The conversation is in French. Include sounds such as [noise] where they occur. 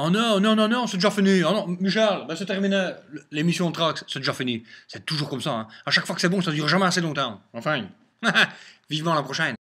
Oh non, non, non, non, c'est déjà fini. Oh non, Michel, ben, c'est terminé. L'émission Trax, c'est déjà fini. C'est toujours comme ça. Hein. À chaque fois que c'est bon, ça dure jamais assez longtemps. Enfin, [laughs] vivement la prochaine.